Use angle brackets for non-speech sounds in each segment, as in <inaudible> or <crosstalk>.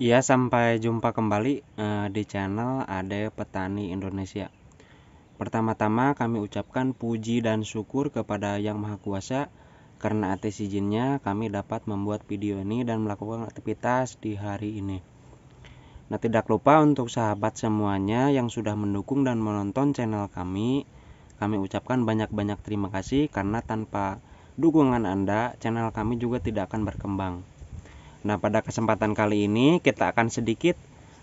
Iya sampai jumpa kembali uh, di channel Ade Petani Indonesia. Pertama-tama kami ucapkan puji dan syukur kepada Yang Maha Kuasa karena atas izinnya kami dapat membuat video ini dan melakukan aktivitas di hari ini. Nah, tidak lupa untuk sahabat semuanya yang sudah mendukung dan menonton channel kami, kami ucapkan banyak-banyak terima kasih karena tanpa dukungan Anda, channel kami juga tidak akan berkembang. Nah, pada kesempatan kali ini kita akan sedikit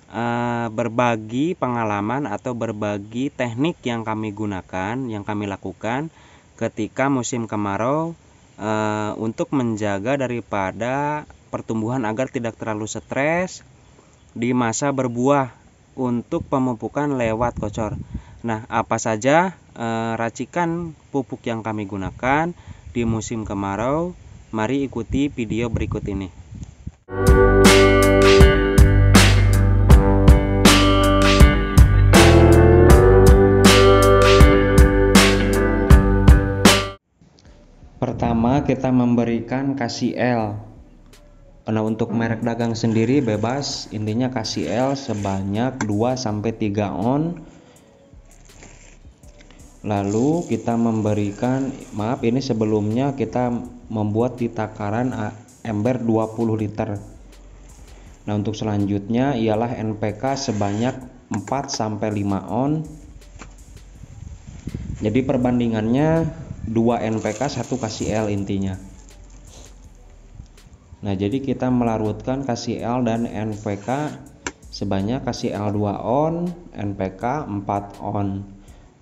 uh, berbagi pengalaman atau berbagi teknik yang kami gunakan, yang kami lakukan ketika musim kemarau uh, untuk menjaga daripada pertumbuhan agar tidak terlalu stres di masa berbuah untuk pemupukan lewat kocor. Nah, apa saja uh, racikan pupuk yang kami gunakan di musim kemarau? Mari ikuti video berikut ini. kita memberikan KCL Nah untuk merek dagang sendiri bebas intinya KCL sebanyak 2 3 on. Lalu kita memberikan maaf ini sebelumnya kita membuat di takaran ah, ember 20 liter. Nah untuk selanjutnya ialah NPK sebanyak 4 5 on. Jadi perbandingannya 2 NPK 1 kasih L intinya nah jadi kita melarutkan kasih L dan NPK sebanyak kasih L2 on NPK 4 on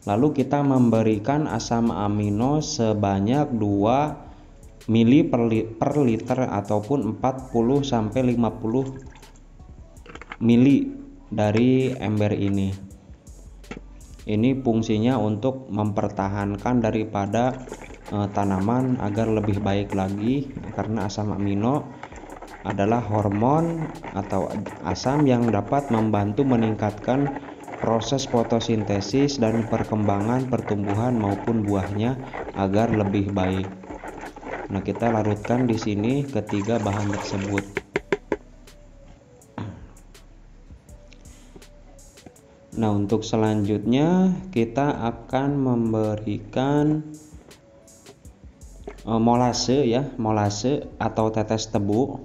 lalu kita memberikan asam amino sebanyak 2 mili per, li per liter ataupun 40 sampai 50 mili dari ember ini ini fungsinya untuk mempertahankan daripada e, tanaman agar lebih baik lagi karena asam amino adalah hormon atau asam yang dapat membantu meningkatkan proses fotosintesis dan perkembangan pertumbuhan maupun buahnya agar lebih baik. Nah, kita larutkan di sini ketiga bahan tersebut. Nah, untuk selanjutnya kita akan memberikan e, molase ya, molase atau tetes tebu.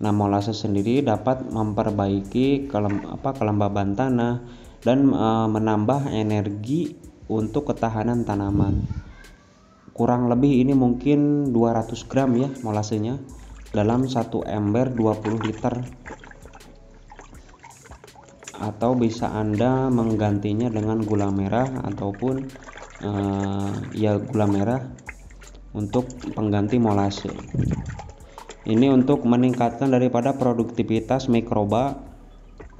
Nah, molase sendiri dapat memperbaiki kelem, apa kelembaban tanah dan e, menambah energi untuk ketahanan tanaman. Kurang lebih ini mungkin 200 gram ya molasenya dalam satu ember 20 liter atau bisa Anda menggantinya dengan gula merah ataupun uh, ya gula merah untuk pengganti molase. Ini untuk meningkatkan daripada produktivitas mikroba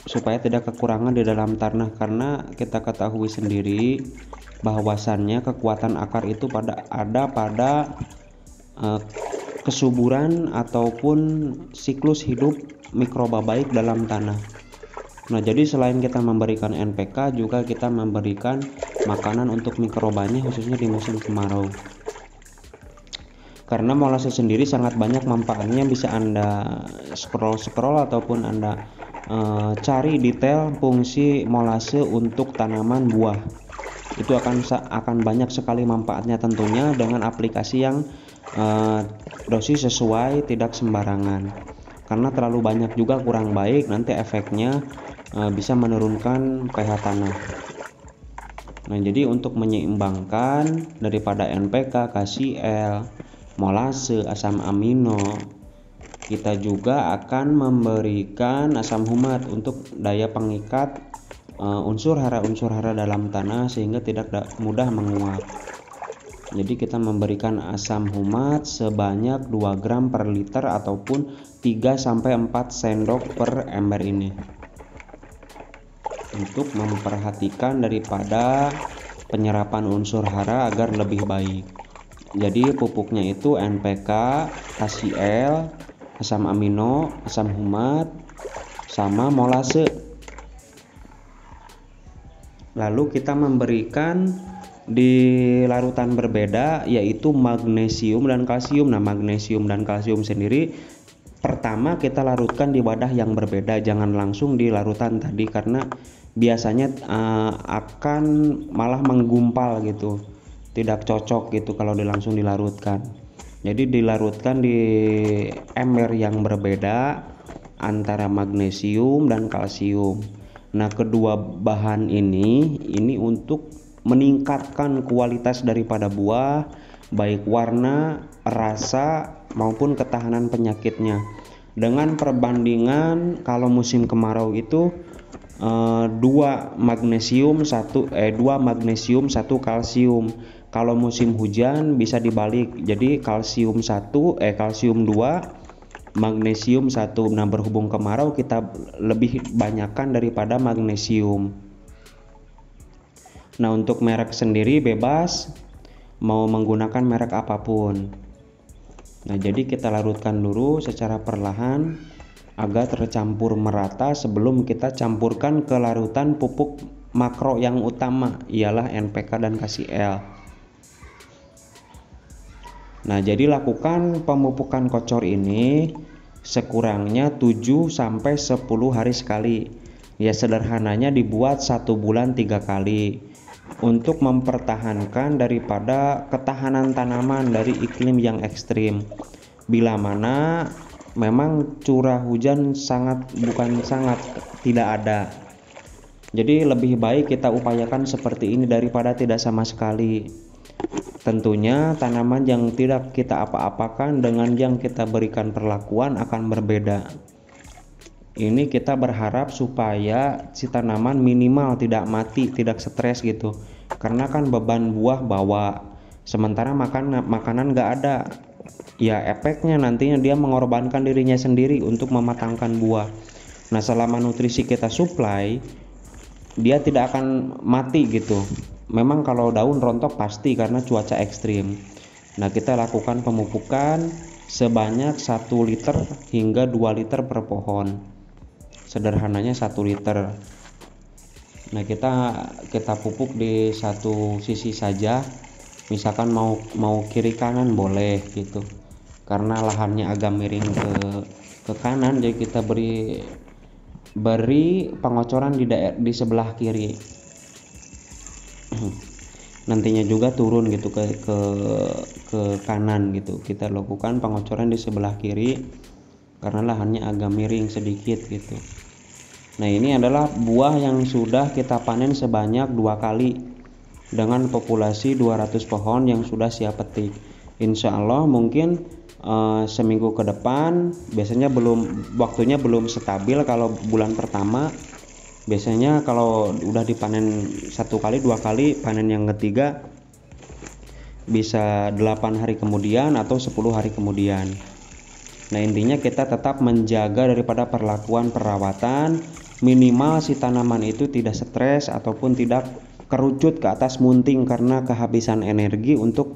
supaya tidak kekurangan di dalam tanah karena kita ketahui sendiri bahwasannya kekuatan akar itu pada ada pada uh, kesuburan ataupun siklus hidup mikroba baik dalam tanah. Nah, jadi selain kita memberikan NPK juga kita memberikan makanan untuk mikrobanya khususnya di musim kemarau. Karena molase sendiri sangat banyak manfaatnya bisa Anda scroll-scroll ataupun Anda e, cari detail fungsi molase untuk tanaman buah. Itu akan akan banyak sekali manfaatnya tentunya dengan aplikasi yang e, dosis sesuai, tidak sembarangan. Karena terlalu banyak juga kurang baik nanti efeknya Ah, bisa menurunkan pH tanah. Nah, jadi untuk menyeimbangkan daripada NPK, KCl, molase, asam amino, kita juga akan memberikan asam humat untuk daya pengikat eh, unsur hara unsur hara dalam tanah sehingga tidak mudah menguap. Jadi kita memberikan asam humat sebanyak 2 gram per liter ataupun 3 sampai 4 sendok per ember ini untuk memperhatikan daripada penyerapan unsur hara agar lebih baik. Jadi pupuknya itu NPK, KCl, asam amino, asam humat, sama molase. Lalu kita memberikan di larutan berbeda yaitu magnesium dan kalsium. Nah, magnesium dan kalsium sendiri pertama kita larutkan di wadah yang berbeda, jangan langsung di larutan tadi karena biasanya uh, akan malah menggumpal gitu tidak cocok gitu kalau langsung dilarutkan jadi dilarutkan di ember yang berbeda antara magnesium dan kalsium nah kedua bahan ini ini untuk meningkatkan kualitas daripada buah baik warna rasa maupun ketahanan penyakitnya dengan perbandingan kalau musim kemarau itu Eh, dua magnesium satu eh dua magnesium satu kalsium kalau musim hujan bisa dibalik jadi kalsium satu eh kalsium dua magnesium satu nah berhubung kemarau kita lebih banyakkan daripada magnesium nah untuk merek sendiri bebas mau menggunakan merek apapun nah jadi kita larutkan dulu secara perlahan agar tercampur merata sebelum kita campurkan ke larutan pupuk makro yang utama ialah NPK dan KCl. Nah, jadi lakukan pemupukan kocor ini sekurangnya 7 sampai 10 hari sekali. Ya sederhananya dibuat satu bulan tiga kali untuk mempertahankan daripada ketahanan tanaman dari iklim yang ekstrim. Bila mana memang curah hujan sangat bukan sangat tidak ada. Jadi lebih baik kita upayakan seperti ini daripada tidak sama sekali. Tentunya tanaman yang tidak kita apa-apakan dengan yang kita berikan perlakuan akan berbeda. Ini kita berharap supaya si tanaman minimal tidak mati, tidak stres gitu. Karena kan beban buah bawa, sementara makan makanan nggak ada ya efeknya nantinya dia mengorbankan dirinya sendiri untuk mematangkan buah. Nah, selama nutrisi kita supply, dia tidak akan mati gitu. Memang kalau daun rontok pasti karena cuaca ekstrim. Nah, kita lakukan pemupukan sebanyak 1 liter hingga 2 liter per pohon. Sederhananya 1 liter. Nah, kita kita pupuk di satu sisi saja misalkan mau mau kiri kanan boleh gitu karena lahannya agak miring ke ke kanan jadi kita beri beri pengocoran di daer, di sebelah kiri <clears throat> nantinya juga turun gitu ke ke ke kanan gitu kita lakukan pengocoran di sebelah kiri karena lahannya agak miring sedikit gitu nah ini adalah buah yang sudah kita panen sebanyak dua kali dengan populasi 200 pohon yang sudah siap petik. Insya Allah mungkin uh, seminggu ke depan biasanya belum waktunya belum stabil kalau bulan pertama biasanya kalau udah dipanen satu kali dua kali panen yang ketiga bisa 8 hari kemudian atau 10 hari kemudian nah intinya kita tetap menjaga daripada perlakuan perawatan minimal si tanaman itu tidak stres ataupun tidak kerucut ke atas munting karena kehabisan energi untuk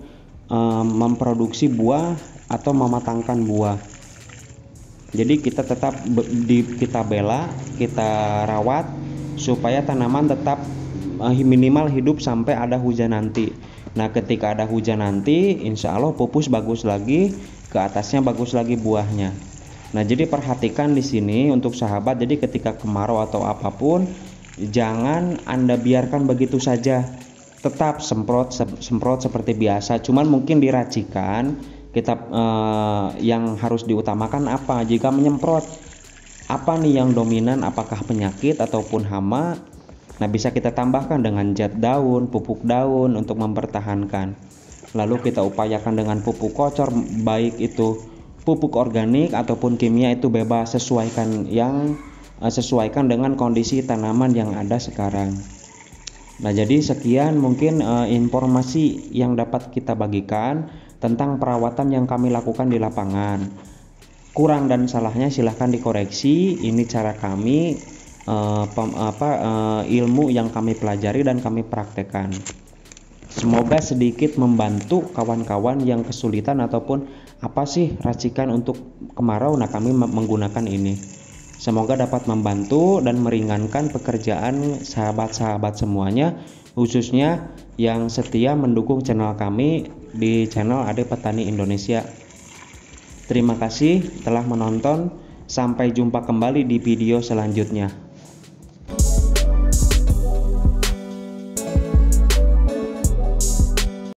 eh, memproduksi buah atau mematangkan buah. Jadi kita tetap di, kita bela, kita rawat supaya tanaman tetap eh, minimal hidup sampai ada hujan nanti. Nah, ketika ada hujan nanti, insya Allah pupus bagus lagi, ke atasnya bagus lagi buahnya. Nah, jadi perhatikan di sini untuk sahabat. Jadi ketika kemarau atau apapun, jangan Anda biarkan begitu saja. Tetap semprot semprot seperti biasa, cuman mungkin diracikan kita eh, yang harus diutamakan apa jika menyemprot apa nih yang dominan apakah penyakit ataupun hama nah bisa kita tambahkan dengan zat daun pupuk daun untuk mempertahankan lalu kita upayakan dengan pupuk kocor baik itu pupuk organik ataupun kimia itu bebas sesuaikan yang Eh, sesuaikan dengan kondisi tanaman yang ada sekarang. Nah, jadi sekian mungkin uh, informasi yang dapat kita bagikan tentang perawatan yang kami lakukan di lapangan. Kurang dan salahnya silahkan dikoreksi. Ini cara kami uh, pem, apa uh, ilmu yang kami pelajari dan kami praktekkan. Semoga sedikit membantu kawan-kawan yang kesulitan ataupun apa sih racikan untuk kemarau. Nah, kami menggunakan ini. Semoga dapat membantu dan meringankan pekerjaan sahabat-sahabat semuanya, khususnya yang setia mendukung channel kami di channel Ade Petani Indonesia. Terima kasih telah menonton. Sampai jumpa kembali di video selanjutnya.